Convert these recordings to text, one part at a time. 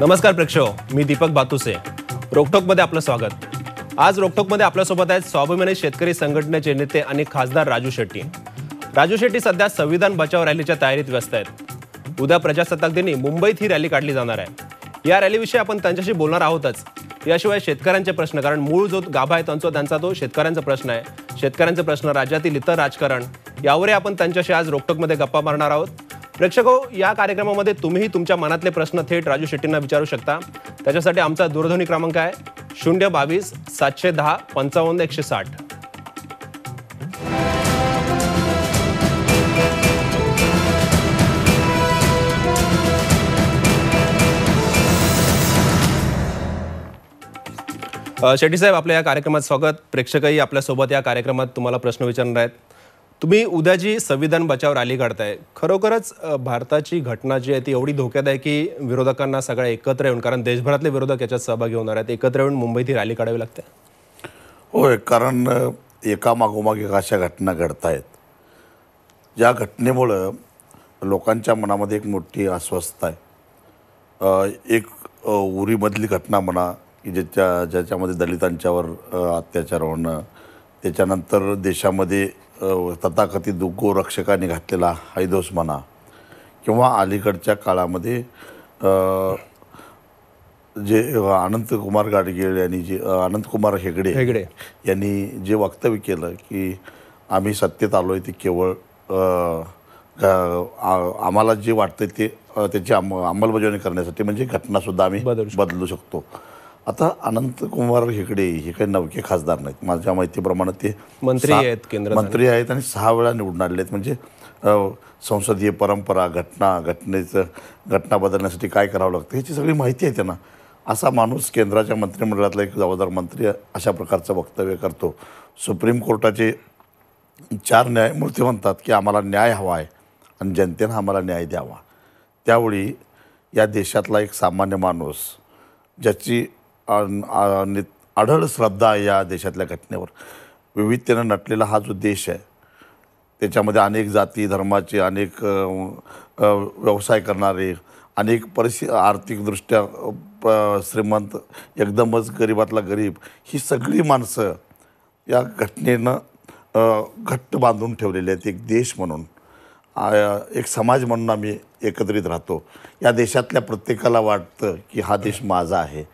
नमस्कार प्रेक्षक मी दीपक बातुसे रोकटोकमध्ये आपलं स्वागत आज रोकटोकमध्ये आपल्यासोबत आहेत स्वाभिमानी शेतकरी संघटनेचे नेते आणि खासदार राजू शेट्टी राजू शेट्टी सध्या संविधान बचाव रॅलीच्या तयारीत व्यस्त आहेत उद्या प्रजासत्ताक दिनी मुंबईत ही रॅली काढली जाणार आहे या रॅलीविषयी आपण त्यांच्याशी बोलणार आहोतच याशिवाय शेतकऱ्यांचे प्रश्न कारण मूळ जो गाभा आहे त्यांचा त्यांचा तो शेतकऱ्यांचा प्रश्न आहे शेतकऱ्यांचे प्रश्न राज्यातील इतर राजकारण यावरही आपण त्यांच्याशी आज रोकटोकमध्ये गप्पा मारणार आहोत प्रेक्षको या कार्यक्रमामध्ये तुम्हीही तुमच्या मनातले प्रश्न थेट राजू शेट्टींना विचारू शकता त्याच्यासाठी आमचा दूरध्वनी क्रमांक आहे शून्य बावीस सातशे दहा पंचावन्न एकशे साठ शेट्टी साहेब आपल्या या कार्यक्रमात स्वागत प्रेक्षकही आपल्यासोबत या कार्यक्रमात तुम्हाला प्रश्न विचारणार आहेत तुम्ही उद्या जी संविधान बचाव रॅली काढताय खरोखरच भारताची घटना जी आहे ती एवढी धोक्यात आहे की विरोधकांना सगळ्या एकत्र येऊन कारण देशभरातले विरोधक याच्यात सहभागी होणार आहेत एकत्र येऊन मुंबईत ही रॅली काढावी लागते होय कारण एकामागोमाग एक अशा घटना घडत आहेत ज्या घटनेमुळं लोकांच्या मनामध्ये एक मोठी अस्वस्थता आहे एक उरीमधली घटना म्हणा की ज्याच्या ज्याच्यामध्ये दलितांच्यावर अत्याचार होणं त्याच्यानंतर देशामध्ये तथाकथित रक्षकांनी घातलेला हैदोस म्हणा किंवा अलीकडच्या काळामध्ये जे अनंतकुमार गाडगीळ यांनी जे अनंतकुमार हेगडे हेगडे यांनी जे वक्तव्य केलं की आम्ही सत्तेत आलो आहे ते केवळ आम्हाला जे वाटतं ते त्याची अंमलबजावणी करण्यासाठी म्हणजे घटनासुद्धा आम्ही बदलू शकतो आता अनंत कुमार हेकडे हे काही नवके खासदार नाहीत माझ्या माहितीप्रमाणे ते मंत्री आहेत केंद्र मंत्री आहेत आणि सहा वेळा निवडून आलेले आहेत म्हणजे संसदीय परंपरा घटना घटनेचं घटना बदलण्यासाठी काय करावं लागतं ह्याची सगळी माहिती आहे त्यांना असा माणूस केंद्राच्या मंत्रिमंडळातला एक जबाबदार मंत्री अशा प्रकारचं वक्तव्य करतो सुप्रीम कोर्टाचे चार न्यायमूर्ती म्हणतात की आम्हाला न्याय हवा आहे आणि जनतेनं आम्हाला न्याय द्यावा त्यावेळी या देशातला एक सामान्य माणूस ज्याची आढळ श्रद्धा आहे या देशातल्या घटनेवर विविधतेनं नटलेला हा जो देश आहे त्याच्यामध्ये अनेक जाती धर्माचे अनेक व्यवसाय करणारे अनेक परिस आर्थिकदृष्ट्या श्रीमंत एकदमच गरिबातला गरीब ही सगळी माणसं या घटनेनं घट्ट बांधून ठेवलेले आहेत एक देश म्हणून एक समाज म्हणून आम्ही एकत्रित राहतो या देशातल्या प्रत्येकाला वाटतं की हा देश माझा आहे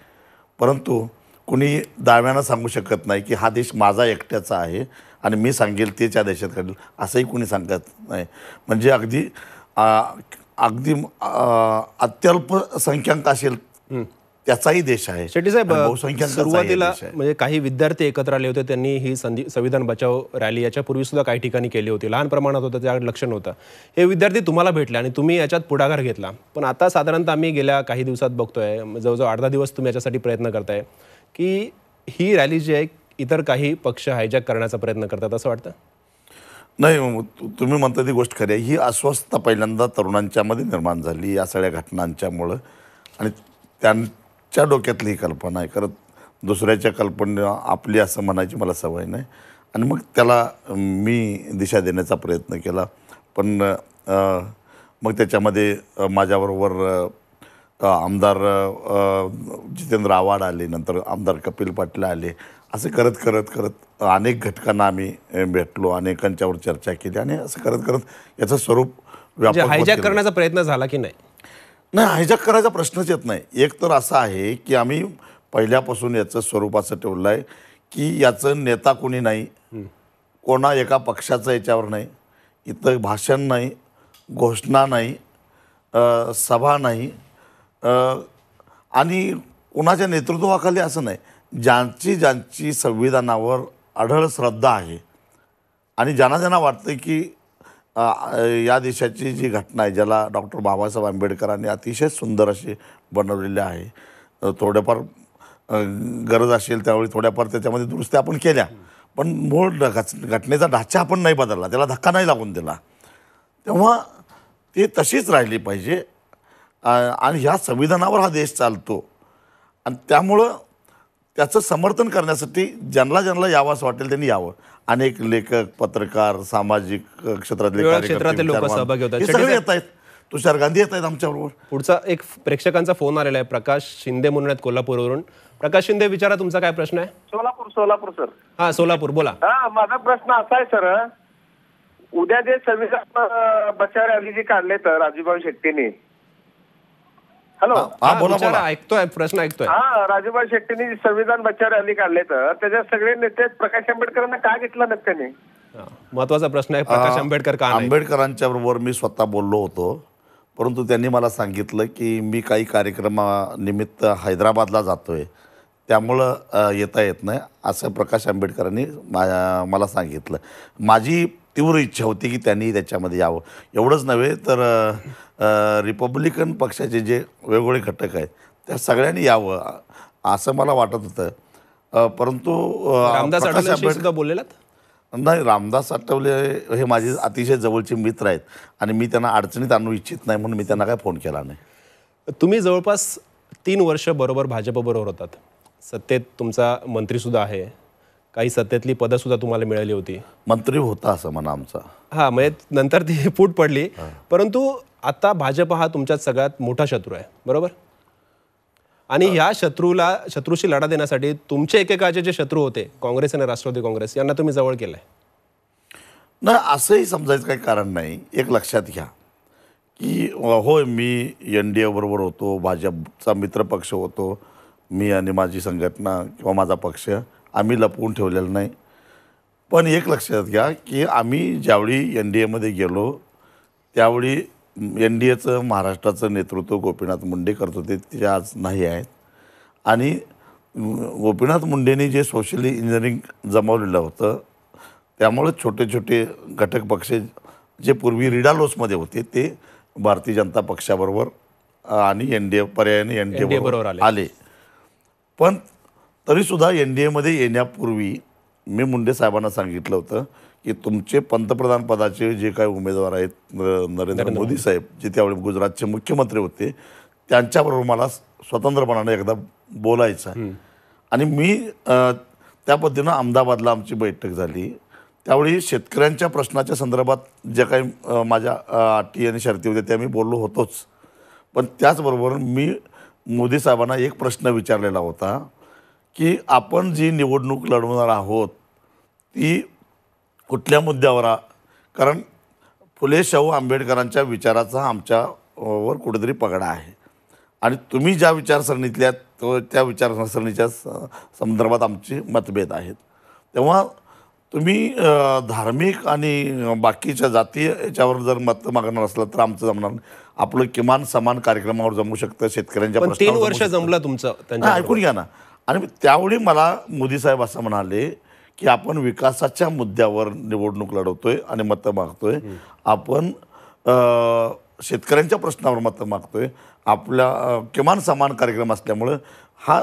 परंतु कुणी दाव्यानं सांगू शकत नाही की हा देश माझा एकट्याचा आहे आणि मी सांगेल ते त्या देशात घडेल असंही कुणी सांगत नाही म्हणजे अगदी अगदी अत्यल्प संख्यांक असेल त्याचाही देश आहे शेट्टी साहेब सुरुवातीला म्हणजे काही विद्यार्थी एकत्र आले होते त्यांनी ही संधी संविधान बचाव रॅली याच्यापूर्वी सुद्धा काही ठिकाणी केली होती लहान प्रमाणात होतं त्याच्याकडे लक्ष नव्हतं हे विद्यार्थी तुम्हाला भेटले आणि तुम्ही याच्यात पुढाकार घेतला पण आता साधारणतः आम्ही गेल्या काही दिवसात बघतोय जवळजवळ अर्धा दिवस तुम्ही याच्यासाठी प्रयत्न करताय की ही रॅली जी आहे इतर काही पक्ष हायजॅक करण्याचा प्रयत्न करतात असं वाटतं नाही तुम्ही म्हणता ती गोष्ट खरी आहे ही अस्वस्थता पहिल्यांदा तरुणांच्यामध्ये निर्माण झाली या सगळ्या घटनांच्यामुळं आणि त्यां च्या डोक्यातली ही कल्पना आहे खरं दुसऱ्याच्या कल्पना आपली असं म्हणायची मला सवय नाही आणि मग त्याला मी दिशा देण्याचा प्रयत्न केला पण मग त्याच्यामध्ये माझ्याबरोबर आमदार जितेंद्र आव्हाड आले नंतर आमदार कपिल पाटील आले असं करत करत करत अनेक घटकांना आम्ही भेटलो अनेकांच्यावर चर्चा केली आणि असं करत करत याचं स्वरूप म्हणजे हायजॅक करण्याचा प्रयत्न झाला की नाही नाही हायजॅक करायचा प्रश्नच येत नाही एक तर असं आहे की आम्ही पहिल्यापासून याचं स्वरूप असं ठेवलं आहे की याचं नेता कोणी नाही कोणा एका पक्षाचं याच्यावर नाही इथं भाषण नाही घोषणा नाही सभा नाही आणि कुणाच्या नेतृत्वाखाली असं नाही ज्यांची ज्यांची संविधानावर आढळ श्रद्धा आहे आणि ज्यांना ज्यांना वाटतं की या देशाची जी घटना आहे ज्याला डॉक्टर बाबासाहेब आंबेडकरांनी अतिशय सुंदर अशी बनवलेली आहे थोड्याफार गरज असेल त्यावेळी थोड्याफार त्याच्यामध्ये दुरुस्ती आपण केल्या पण मूळ घटनेचा ढाचा आपण नाही बदलला त्याला धक्का नाही लागून दिला तेव्हा ती तशीच राहिली पाहिजे आणि ह्या संविधानावर हा देश चालतो आणि त्यामुळं त्याचं समर्थन करण्यासाठी ज्यांना ज्यांना असं वाटेल त्यांनी यावं अनेक लेखक पत्रकार सामाजिक क्षेत्रातले क्षेत्रातील लोक सहभागी होतात सगळे येत आहेत तुषार गांधी येत आहेत आमच्याबरोबर पुढचा एक प्रेक्षकांचा फोन आलेला आहे प्रकाश शिंदे म्हणून आहेत कोल्हापूरवरून प्रकाश शिंदे विचारा तुमचा काय प्रश्न आहे सोलापूर सोलापूर सर हा सोलापूर बोला माझा प्रश्न असा आहे सर उद्या जे संविधान बचाव रॅली काढले तर राजूभाऊ शेट्टीने हॅलो हा बोला बोला ऐकतोय प्रश्न ऐकतोय हा राजूभाई शेट्टीने संविधान बच्चा रॅली काढले तर त्याच्या सगळे नेते प्रकाश आंबेडकरांना का घेतला नाही त्यांनी महत्वाचा प्रश्न आहे प्रकाश आंबेडकर का आंबेडकरांच्या बरोबर मी स्वतः बोललो होतो परंतु त्यांनी मला सांगितलं की मी काही कार्यक्रमानिमित्त हैदराबादला जातोय त्यामुळं येता येत नाही असं प्रकाश आंबेडकरांनी मला सांगितलं माझी तीव्र इच्छा होती की त्यांनी त्याच्यामध्ये यावं एवढंच नव्हे तर रिपब्लिकन पक्षाचे जे वेगवेगळे घटक आहेत त्या सगळ्यांनी यावं असं मला वाटत होतं परंतु रामदास आठवले बोललेलात नाही रामदास आठवले हे माझे अतिशय जवळचे मित्र आहेत आणि मी त्यांना अडचणीत आणू इच्छित नाही म्हणून मी त्यांना काय फोन केला नाही तुम्ही जवळपास तीन वर्ष बरोबर भाजपबरोबर होतात सत्तेत तुमचा मंत्रीसुद्धा आहे काही सत्तेतली पदंसुद्धा तुम्हाला मिळाली होती मंत्री होता असं म्हणा आमचा हां म्हणजे नंतर ती फूट पडली परंतु आता भाजप हा तुमच्यात सगळ्यात मोठा शत्रू आहे बरोबर आणि ह्या शत्रूला शत्रूशी लढा देण्यासाठी तुमचे एकेकाचे जे शत्रू होते काँग्रेस आणि राष्ट्रवादी काँग्रेस यांना तुम्ही जवळ केलं आहे ना असंही समजायचं काही कारण नाही एक लक्षात घ्या की होय मी एन डी एबरोबर होतो भाजपचा मित्रपक्ष होतो मी आणि माझी संघटना किंवा माझा पक्ष आम्ही लपवून ठेवलेला नाही पण एक लक्षात घ्या की आम्ही ज्यावेळी एन डी एमध्ये गेलो त्यावेळी एन डी एचं महाराष्ट्राचं नेतृत्व गोपीनाथ मुंडे करत होते ते आज नाही आहेत आणि गोपीनाथ मुंडेंनी जे सोशल इंजिनिअरिंग जमवलेलं होतं त्यामुळे छोटे छोटे घटक पक्ष जे पूर्वी रिडालोसमध्ये होते ते भारतीय जनता पक्षाबरोबर आणि एन डी ए पर्यायाने एन डी ए बरोबर आले पण तरीसुद्धा एन डी एमध्ये येण्यापूर्वी मी मुंडे साहेबांना सांगितलं होतं की तुमचे पंतप्रधान पदाचे जे काही उमेदवार आहेत नरेंद्र मोदी साहेब जे त्यावेळी गुजरातचे मुख्यमंत्री होते त्यांच्याबरोबर मला स्वतंत्रपणाने एकदा बोलायचं आणि मी त्या पद्धतीनं अहमदाबादला आमची बैठक झाली त्यावेळी शेतकऱ्यांच्या प्रश्नाच्या संदर्भात ज्या काही माझ्या अटी आणि शर्ती होते त्या मी बोललो होतोच पण त्याचबरोबर मी मोदी साहेबांना एक प्रश्न विचारलेला होता की आपण जी निवडणूक लढवणार आहोत ती कुठल्या मुद्द्यावर कारण फुले शाहू आंबेडकरांच्या विचाराचा आमच्यावर कुठेतरी पगडा आहे आणि तुम्ही ज्या विचारसरणीतल्या तो त्या विचारसरणीच्या संदर्भात आमची मतभेद आहेत तेव्हा तुम्ही धार्मिक आणि बाकीच्या जाती याच्यावर जर मत मागणार असलं तर आमचं जमणार आपलं किमान समान कार्यक्रमावर जमू शकतं शेतकऱ्यांच्या तीन वर्ष जमलं तुमचं ऐकून घ्या ना आणि त्यावेळी मला मोदी साहेब असं म्हणाले की आपण विकासाच्या मुद्द्यावर निवडणूक लढवतोय आणि मतं मागतोय आपण शेतकऱ्यांच्या प्रश्नावर मतं मागतोय आपल्या किमान समान कार्यक्रम असल्यामुळं हा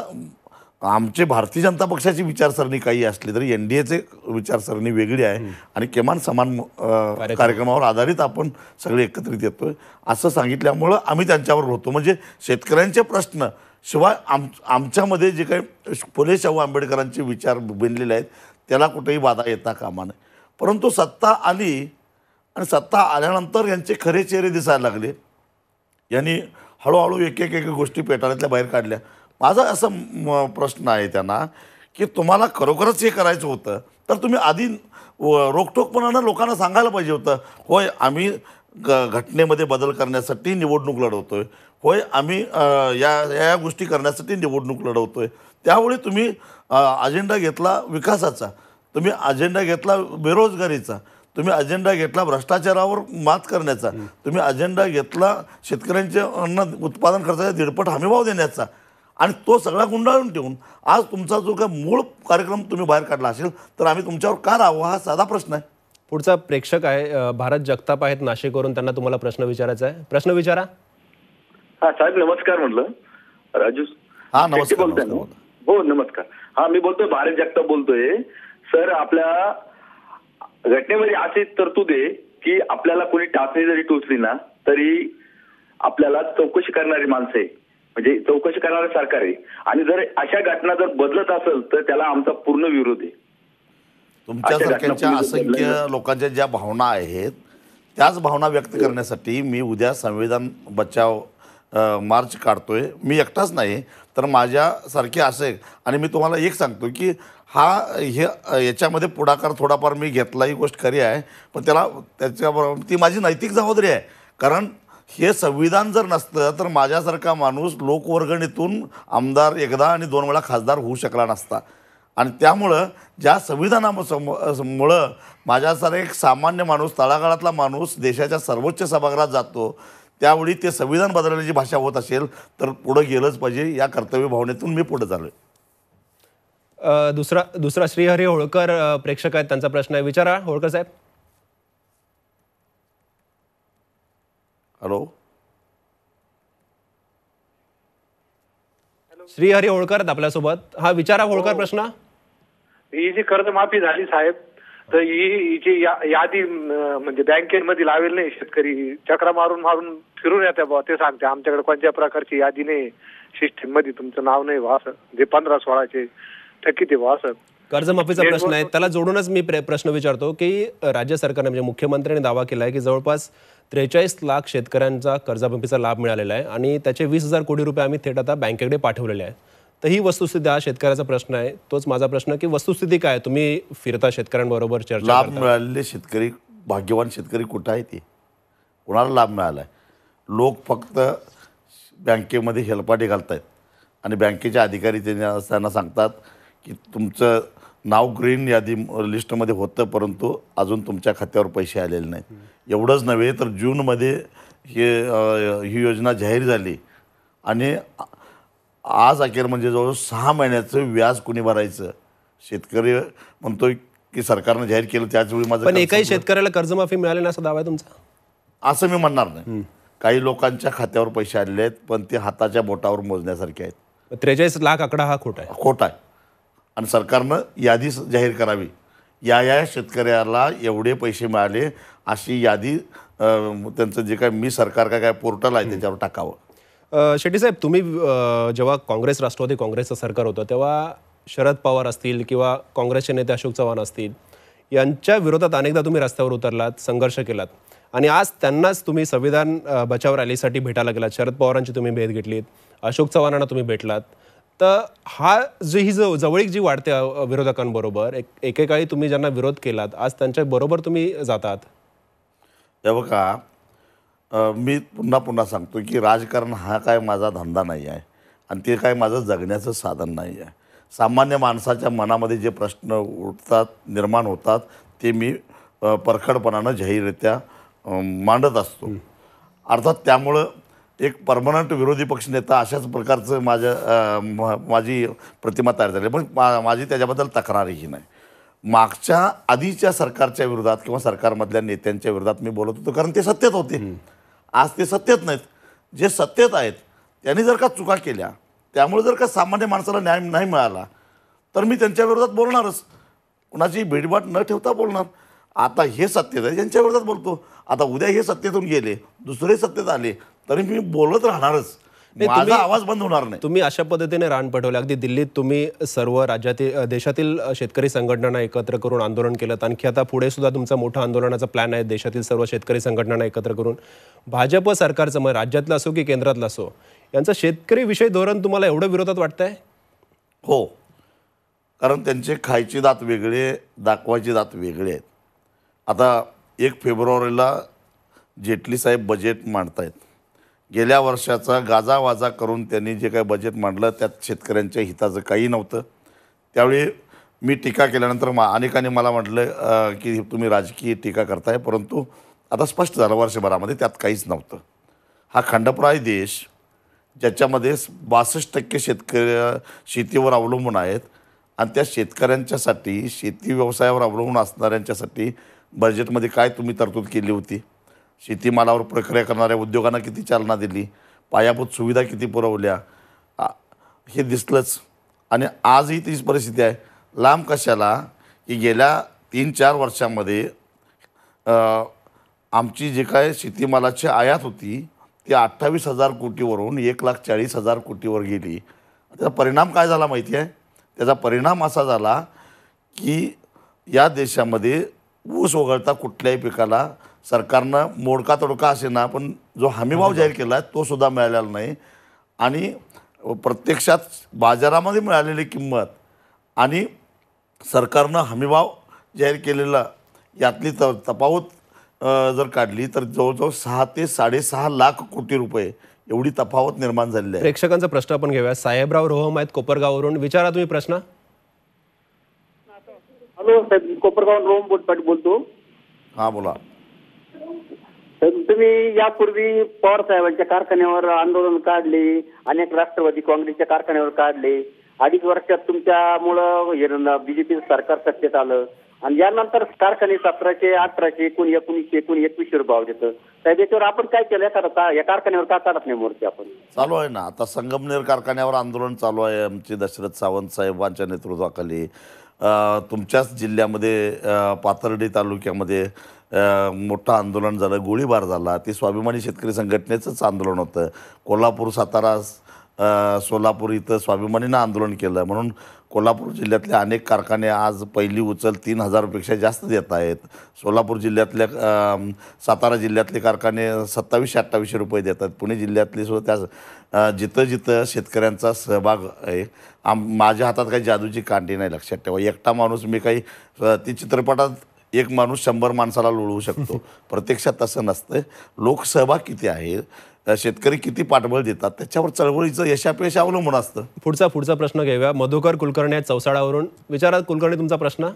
आमचे भारतीय जनता पक्षाची विचारसरणी काही असली तरी एन डी एचे विचारसरणी वेगळी आहे आणि किमान समान कार्यक्रमावर आधारित आपण सगळे एकत्रित येतोय असं सांगितल्यामुळं आम्ही त्यांच्यावर होतो म्हणजे शेतकऱ्यांचे प्रश्न शिवाय आम आमच्यामध्ये जे काही फुले शाहू आंबेडकरांचे विचार बिनलेले आहेत त्याला कुठेही बाधा येता कामा नये परंतु सत्ता आली आणि सत्ता आल्यानंतर यांचे खरे चेहरे दिसायला लागले यांनी हळूहळू एक एक एक गोष्टी पेटाळ्यातल्या बाहेर काढल्या माझा असं म प्रश्न आहे त्यांना की तुम्हाला खरोखरच हे करायचं होतं तर तुम्ही आधी रोखठोकपणानं लोकांना सांगायला पाहिजे होतं होय आम्ही ग घटनेमध्ये बदल करण्यासाठी निवडणूक लढवतो आहे होय आम्ही या या गोष्टी करण्यासाठी निवडणूक लढवतो आहे त्यावेळी तुम्ही अजेंडा घेतला विकासाचा तुम्ही अजेंडा घेतला बेरोजगारीचा तुम्ही अजेंडा घेतला भ्रष्टाचारावर मात करण्याचा तुम्ही अजेंडा घेतला शेतकऱ्यांचे अन्न उत्पादन खर्चाचा दीडपट हमीभाव देण्याचा आणि तो सगळा गुंडाळून ठेवून आज तुमचा जो काय मूळ कार्यक्रम तुम्ही बाहेर काढला असेल तर आम्ही तुमच्यावर का राहू हा साधा प्रश्न आहे पुढचा प्रेक्षक आहे भारत जगताप आहेत नाशिकवरून त्यांना तुम्हाला प्रश्न विचारायचा आहे प्रश्न विचारा हा साहेब नमस्कार म्हटलं राजू हा नमस्कार हो नमस्कार हा मी बोलतोय भारत जगताप बोलतोय सर आपल्या घटनेमध्ये अशी तरतूद आहे की आपल्याला कोणी टाचणी जरी टोचली ना तरी आपल्याला चौकशी करणारी माणसं आहे म्हणजे चौकशी करणारं सरकार आहे आणि जर अशा घटना जर बदलत असेल तर त्याला आमचा पूर्ण विरोध आहे तुमच्या असंख्य लोकांच्या ज्या भावना आहेत त्याच भावना व्यक्त करण्यासाठी मी उद्या संविधान बचाव मार्च काढतो आहे मी एकटाच नाही तर माझ्यासारखे असे आणि मी तुम्हाला एक सांगतो की हा हे याच्यामध्ये पुढाकार थोडाफार मी घेतला ही गोष्ट खरी आहे पण त्याला त्याच्याबरोबर ती माझी नैतिक जबाबदारी आहे कारण हे संविधान जर नसतं तर माझ्यासारखा माणूस लोकवर्गणीतून आमदार एकदा आणि दोन वेळा खासदार होऊ शकला नसता आणि त्यामुळं ज्या संविधानामुळं माझ्यासारखा एक सामान्य माणूस तळागाळातला माणूस देशाच्या सर्वोच्च सभागृहात जातो त्यावेळी ते संविधान बदलण्याची भाषा होत असेल तर पुढं गेलंच पाहिजे या कर्तव्य भावनेतून मी पुढे चालू दुसरा दुसरा श्रीहरी होळकर प्रेक्षक आहेत त्यांचा प्रश्न आहे विचारा होळकर साहेब हॅलो श्रीहरी होळकर आपल्यासोबत हा विचारा होळकर हो. प्रश्न ही जी कर्जमाफी झाली साहेब तर ही जी यादी म्हणजे बँकेमध्ये लावेल नाही शेतकरी चक्र मारून मारून फिरून येते बुवा ते सांगते आमच्याकडे कोणत्या प्रकारची यादी नाही सिस्टीम मध्ये तुमचं नाव नाही वा असं जे पंधरा सोळाचे टक्के ते वा असं कर्जमाफीचा प्रश्न आहे त्याला जोडूनच मी प्रश्न विचारतो की राज्य सरकारने म्हणजे मुख्यमंत्र्यांनी दावा केला आहे की जवळपास त्रेचाळीस लाख शेतकऱ्यांचा कर्जमाफीचा लाभ मिळालेला आहे आणि त्याचे वीस हजार कोटी रुपये आम्ही थेट आता बँकेकडे पाठवलेले आहे तर ही वस्तुस्थिती हा शेतकऱ्याचा प्रश्न आहे तोच माझा प्रश्न की वस्तुस्थिती काय तुम्ही फिरता शेतकऱ्यांबरोबर चर्चा लाभ मिळालेले शेतकरी भाग्यवान शेतकरी कुठं आहे ते कोणाला लाभ मिळाला आहे लोक फक्त बँकेमध्ये हेलपाटी घालत आहेत आणि बँकेचे अधिकारी त्यांना त्यांना सांगतात की तुमचं नाव ग्रीन यादी लिस्टमध्ये होतं परंतु अजून तुमच्या खात्यावर पैसे आलेले नाहीत एवढंच नव्हे तर जूनमध्ये हे ही योजना जाहीर झाली आणि आज अखेर म्हणजे जवळ सहा महिन्याचं व्याज कुणी भरायचं शेतकरी म्हणतोय की सरकारनं जाहीर केलं त्याचवेळी माझं एकाही शेतकऱ्याला कर्जमाफी मिळाली नाही असा दावा आहे तुमचा असं मी म्हणणार नाही काही लोकांच्या खात्यावर पैसे आलेले आहेत पण ते हाताच्या बोटावर मोजण्यासारखे आहेत त्रेचाळीस लाख आकडा हा खोटा आहे खोटा आहे आणि सरकारनं यादी जाहीर करावी या या शेतकऱ्याला एवढे पैसे मिळाले अशी यादी त्यांचं जे काय मी सरकार काय काय पोर्टल आहे त्याच्यावर टाकावं साहेब तुम्ही जेव्हा काँग्रेस राष्ट्रवादी काँग्रेसचं सरकार होतं तेव्हा शरद पवार असतील किंवा काँग्रेसचे नेते अशोक चव्हाण असतील यांच्या विरोधात अनेकदा तुम्ही रस्त्यावर उतरलात संघर्ष केलात आणि आज त्यांनाच तुम्ही संविधान बचाव रॅलीसाठी भेटायला गेलात शरद पवारांची तुम्ही भेट घेतलीत अशोक चव्हाणांना तुम्ही भेटलात तर हा जी ही जो जवळीक जी वाढते विरोधकांबरोबर एक एकेकाळी तुम्ही ज्यांना विरोध केलात आज त्यांच्या बरोबर तुम्ही जातात हे बघा मी पुन्हा पुन्हा सांगतो की राजकारण हा काय माझा धंदा नाही आहे आणि ते काय माझं जगण्याचं साधन नाही आहे सामान्य माणसाच्या मनामध्ये जे प्रश्न उठतात निर्माण होतात ते मी परखडपणानं जाहीरित्या मांडत असतो अर्थात त्यामुळं एक परमनंट विरोधी पक्ष नेता अशाच प्रकारचं माझ्या माझी प्रतिमा तयार झाली पण मा माझी त्याच्याबद्दल तक्रारही नाही मागच्या आधीच्या सरकारच्या विरोधात किंवा सरकारमधल्या नेत्यांच्या विरोधात मी बोलत होतो कारण ते सत्तेत होते आज ते सत्तेत नाहीत जे सत्तेत आहेत त्यांनी जर का चुका केल्या त्यामुळे जर का सामान्य माणसाला न्याय नाही मिळाला तर मी त्यांच्या विरोधात बोलणारच कुणाची भेटभाट न ठेवता बोलणार आता हे सत्तेत आहे यांच्या विरोधात बोलतो आता उद्या हे सत्तेतून गेले दुसरे सत्तेत आले तरी मी बोलत राहणारच आवाज बंद होणार नाही तुम्ही अशा पद्धतीने रान पटवले अगदी दिल्लीत तुम्ही सर्व राज्यातील देशातील शेतकरी संघटनांना एकत्र करून आंदोलन केलं आणखी आता पुढे सुद्धा तुमचा मोठा आंदोलनाचा प्लॅन आहे देशातील सर्व शेतकरी संघटनांना एकत्र करून भाजप सरकारचं मग राज्यातलं असो की केंद्रातलं असो यांचं शेतकरी विषय धोरण तुम्हाला एवढं विरोधात वाटतंय हो कारण त्यांचे खायचे दात वेगळे दाखवायचे दात वेगळे आहेत आता एक फेब्रुवारीला जेटली साहेब बजेट मांडतायत गेल्या वर्षाचा गाजावाजा करून त्यांनी जे काही बजेट मांडलं त्यात शेतकऱ्यांच्या हिताचं काही नव्हतं त्यावेळी मी टीका केल्यानंतर मा अनेकांनी मला म्हटलं की तुम्ही राजकीय टीका करताय परंतु आता स्पष्ट झालं वर्षभरामध्ये त्यात काहीच नव्हतं हा खंडप्राय देश ज्याच्यामध्ये बासष्ट टक्के शेतकरी शेतीवर अवलंबून आहेत आणि त्या शेतकऱ्यांच्यासाठी शेती व्यवसायावर अवलंबून असणाऱ्यांच्यासाठी बजेटमध्ये काय तुम्ही तरतूद केली होती शेतीमालावर प्रक्रिया करणाऱ्या उद्योगांना किती चालना दिली पायाभूत सुविधा किती पुरवल्या हे दिसलंच आणि आजही तीच परिस्थिती आहे लांब कशाला की गेल्या तीन चार वर्षामध्ये आमची जी काय शेतीमालाची आयात होती ती अठ्ठावीस हजार कोटीवरून एक लाख चाळीस हजार कोटीवर गेली त्याचा परिणाम काय झाला माहिती आहे त्याचा परिणाम असा झाला की या देशामध्ये ऊस वगळता कुठल्याही पिकाला सरकारनं मोडका तोडका असे ना पण जो हमीभाव जाहीर केला आहे तो सुद्धा मिळालेला नाही आणि प्रत्यक्षात बाजारामध्ये मिळालेली किंमत आणि सरकारनं हमीभाव जाहीर केलेला यातली त तफावत जर काढली तर जवळजवळ सहा ते साडेसहा लाख कोटी रुपये एवढी तफावत निर्माण झालेली आहे प्रेक्षकांचा प्रश्न आपण घेऊया साहेबराव रोहम आहेत कोपरगाववरून विचारा तुम्ही प्रश्न हॅलो साहेब कोपरगाव रोहम बोलतो हा बोला तुम्ही यापूर्वी पवार साहेबांच्या कारखान्यावर आंदोलन काढले अनेक राष्ट्रवादी काँग्रेसच्या कारखान्यावर काढले अडीच वर्षात तुमच्यामुळं बीजेपी सरकार सत्तेत आलं आणि यानंतर कारखाने सतराशे अठराशे एकूण एकोणीसशे एकोण एकवीसशे भाव देत साहेब आपण काय केलं या कारखान्यावर का काढत नाही मोर्चे आपण चालू आहे ना आता संगमनेर कारखान्यावर आंदोलन चालू आहे आमचे दशरथ सावंत साहेबांच्या नेतृत्वाखाली तुमच्याच जिल्ह्यामध्ये पाथर्डी तालुक्यामध्ये मोठं आंदोलन झालं गोळीबार झाला ते स्वाभिमानी शेतकरी संघटनेचंच आंदोलन होतं कोल्हापूर सातारा सोलापूर इथं स्वाभिमानीनं आंदोलन केलं म्हणून कोल्हापूर जिल्ह्यातले अनेक कारखाने आज पहिली उचल तीन हजारपेक्षा जास्त देत आहेत सोलापूर जिल्ह्यातल्या सातारा जिल्ह्यातले कारखाने सत्तावीसशे अठ्ठावीसशे रुपये देत आहेत पुणे जिल्ह्यातले सुद्धा त्या जिथं जिथं शेतकऱ्यांचा सहभाग आहे आम माझ्या हातात काही जादूची कांडी नाही लक्षात ठेवा एकटा माणूस मी काही ती चित्रपटात एक माणूस शंभर माणसाला लोळवू शकतो प्रत्यक्षात तसं नसतं लोकसहभाग किती आहे शेतकरी किती पाठबळ देतात त्याच्यावर चळवळीचं यशापयश अवलंबून असतं पुढचा पुढचा प्रश्न घेऊया मधुकर कुलकर्णी चौसाळावरून विचारा कुलकर्णी तुमचा प्रश्न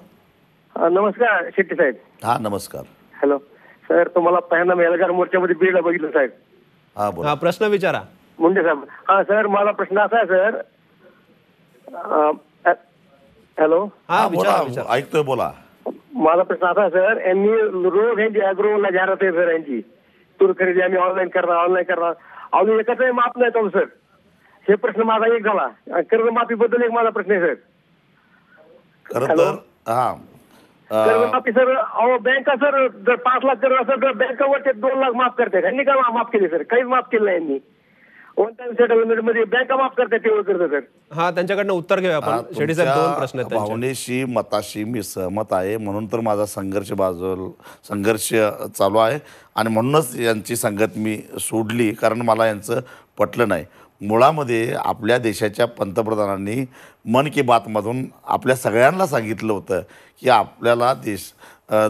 नमस्कार शेट्टी साहेब हा नमस्कार हॅलो सर तुम्हाला पहिल्यांदा मेलगार मोर्चामध्ये बिल बघितलं साहेब हा प्रश्न विचारा मुंडे साहेब हा सर मला प्रश्न असा आहे सर हॅलो हा ऐकतोय बोला माझा प्रश्न असा सर यांनी रोज यांची अॅग्रोला जाहिरात आहे सर यांची तूर खरेदी आम्ही ऑनलाईन करणार ऑनलाईन करणार अजून एकत्र माफ नहीं तो सर हे प्रश्न माझा एक झाला कर्जमाफीबद्दल एक माझा प्रश्न आहे सर हेलो तर हाँ। कर्जमाफी सर अहो बँका सर जर पाच लाख कर्ज असेल तर बँकावर वो दोन लाख माफ करते यांनी का माफ केले सर कहीं माफ के लिए यांनी हा त्यांच्याकडनं उत्तर घेऊया आपण प्रश्न भावनेशी मताशी मी सहमत आहे म्हणून तर माझा संघर्ष बाजूला संघर्ष चालू आहे आणि म्हणूनच यांची संगत मी सोडली कारण मला यांचं पटलं नाही मुळामध्ये आपल्या देशाच्या पंतप्रधानांनी मन की बातमधून आपल्या सगळ्यांना सांगितलं होतं की आपल्याला देश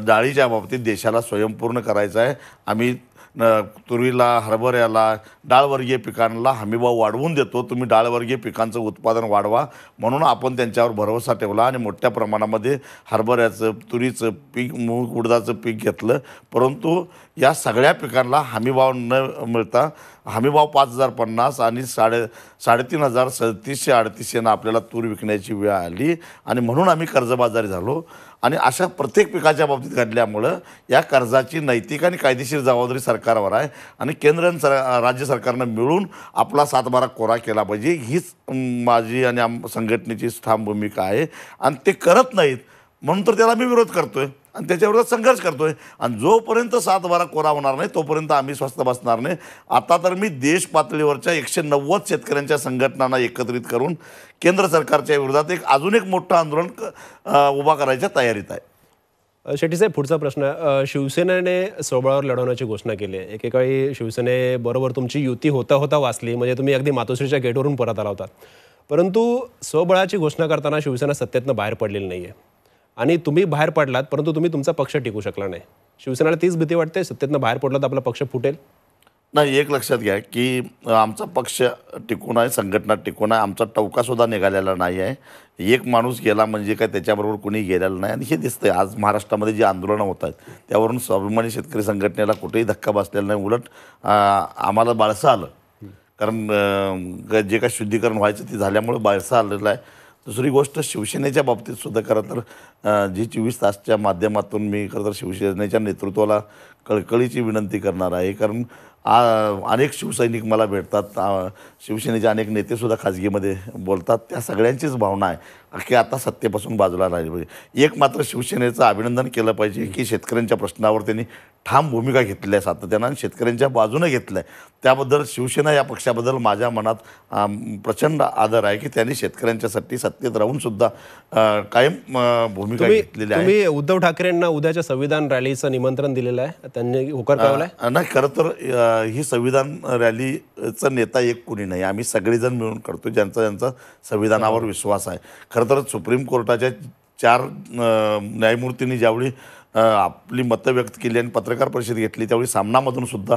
डाळीच्या बाबतीत देशाला स्वयंपूर्ण करायचं आहे आम्ही न तुरीला हरभऱ्याला डाळवर्गीय पिकांना हमीभाव वाढवून देतो तुम्ही डाळवर्गीय पिकांचं उत्पादन वाढवा म्हणून आपण त्यांच्यावर भरोसा ठेवला आणि मोठ्या प्रमाणामध्ये हरभऱ्याचं तुरीचं पीक मूग उडदाचं पीक घेतलं परंतु या सगळ्या पिकांना हमीभाव न मिळता हमीभाव पाच हजार पन्नास आणि साडे साडेतीन हजार सदतीसशे अडतीसशेनं आपल्याला तूर विकण्याची वेळ आली आणि म्हणून आम्ही कर्जबाजारी झालो आणि अशा प्रत्येक पिकाच्या बाबतीत घडल्यामुळं या कर्जाची नैतिक आणि कायदेशीर जबाबदारी सरकारवर आहे आणि केंद्र आणि सर राज्य सरकारनं मिळून आपला सातबारा कोरा केला पाहिजे हीच माझी आणि आम संघटनेची ठाम भूमिका आहे आणि ते करत नाहीत म्हणून तर त्याला मी विरोध करतो आहे आणि त्याच्याविरोधात संघर्ष करतोय आणि जोपर्यंत सात बारा कोरा होणार नाही तोपर्यंत आम्ही स्वस्त बसणार नाही आता तर मी देश पातळीवरच्या एकशे नव्वद शेतकऱ्यांच्या संघटनांना एकत्रित करून केंद्र सरकारच्या विरोधात एक अजून एक मोठं आंदोलन उभा करायच्या तयारीत आहे शेट्टीसाहेब पुढचा प्रश्न शिवसेनेने सोबळावर लढवण्याची घोषणा केली आहे एकेकाळी शिवसेनेबरोबर तुमची युती होता होता वाचली म्हणजे तुम्ही अगदी मातोश्रीच्या गेटवरून परत आला होता परंतु स्वबळाची घोषणा करताना शिवसेना सत्तेतनं बाहेर पडलेली नाही आहे आणि तुम्ही बाहेर पडलात परंतु तुम्ही तुमचा पक्ष टिकू शकला नाही शिवसेनेला तीच भीती वाटते सत्तेतनं बाहेर पडला तर आपला पक्ष फुटेल नाही एक लक्षात घ्या की आमचा पक्ष टिकून आहे संघटना टिकून आहे आमचा टौकासुद्धा निघालेला नाही आहे एक माणूस गेला म्हणजे काय त्याच्याबरोबर कुणी गेलेलं नाही आणि हे दिसतंय आज महाराष्ट्रामध्ये जी आंदोलनं होत आहेत त्यावरून स्वाभिमानी शेतकरी संघटनेला कुठेही धक्का बसलेला नाही उलट आम्हाला बाळसं आलं कारण जे काय शुद्धीकरण व्हायचं ते झाल्यामुळे बाळसं आलेलं आहे दुसरी गोष्ट शिवसेनेच्या बाबतीत सुद्धा खरं तर जी चोवीस तासच्या माध्यमातून मी खरं तर शिवसेनेच्या नेतृत्वाला कळकळीची विनंती करणार आहे कारण अनेक शिवसैनिक मला भेटतात शिवसेनेचे अनेक नेतेसुद्धा खाजगीमध्ये बोलतात त्या सगळ्यांचीच भावना आहे की आता सत्तेपासून बाजूला राहिली पाहिजे एक मात्र शिवसेनेचं अभिनंदन केलं पाहिजे की शेतकऱ्यांच्या प्रश्नावर त्यांनी ठाम भूमिका घेतली आहे सातत्यानं आणि शेतकऱ्यांच्या बाजूनं घेतलं आहे त्याबद्दल शिवसेना या पक्षाबद्दल माझ्या मनात प्रचंड आदर आहे की त्यांनी शेतकऱ्यांच्यासाठी सत्तेत राहूनसुद्धा कायम भूमिका घेतलेली आहे उद्धव ठाकरेंना उद्याच्या संविधान रॅलीचं निमंत्रण दिलेलं आहे त्यांनी होकार कळवलाय नाही खरं तर ही संविधान रॅलीचा नेता एक कुणी नाही आम्ही सगळेजण मिळून करतो ज्यांचा ज्यांचा संविधानावर विश्वास आहे खरं तर सुप्रीम कोर्टाच्या चार न्यायमूर्तींनी ज्यावेळी आपली मतं व्यक्त केली आणि पत्रकार परिषद घेतली त्यावेळी सामनामधून सुद्धा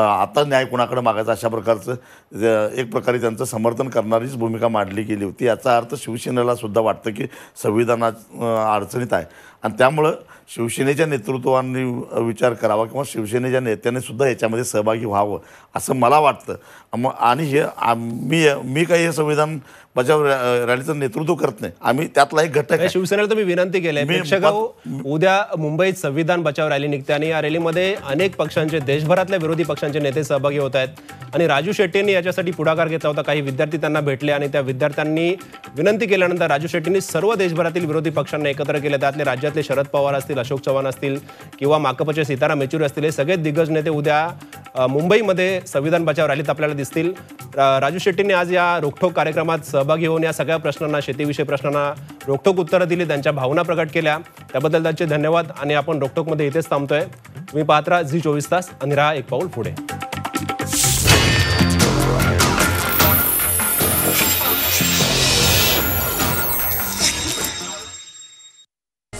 आता न्याय कुणाकडे मागायचा अशा प्रकारचं एक प्रकारे त्यांचं समर्थन करणारीच भूमिका मांडली गेली होती याचा अर्थ शिवसेनेला सुद्धा वाटतं की संविधानात अडचणीत आहे आणि त्यामुळं शिवसेनेच्या नेतृत्वांनी विचार करावा किंवा शिवसेनेच्या नेत्याने सुद्धा याच्यामध्ये सहभागी व्हावं असं मला वाटतं मग आणि हे आम्ही मी काही हे संविधान बचाव रॅलीचं नेतृत्व करत नाही आम्ही त्यातला एक घटक शिवसेनेला तुम्ही विनंती केली हो, उद्या मुंबईत संविधान बचाव रॅली निघते आणि या रॅलीमध्ये अनेक पक्षांचे देशभरातल्या विरोधी पक्षांचे नेते सहभागी होत आहेत आणि राजू शेट्टींनी याच्यासाठी पुढाकार घेतला होता काही विद्यार्थी त्यांना भेटले आणि त्या विद्यार्थ्यांनी विनंती केल्यानंतर राजू शेट्टींनी सर्व देशभरातील विरोधी पक्षांना एकत्र केले त्यातले राज्य राज्यातले शरद पवार असतील अशोक चव्हाण असतील किंवा माकपचे सीताराम येचुरी असतील हे सगळे दिग्गज नेते उद्या मुंबईमध्ये संविधान बचाव रॅलीत आपल्याला दिसतील राजू शेट्टींनी आज या रोखोक कार्यक्रमात सहभागी होऊन या सगळ्या प्रश्नांना शेतीविषयी प्रश्नांना रोखोक उत्तरं दिली त्यांच्या भावना प्रकट केल्या त्याबद्दल त्यांचे धन्यवाद आणि आपण रोखोकमध्ये इथेच थांबतोय तुम्ही पाहत राहा झी चोवीस तास आणि राहा एक पाऊल पुढे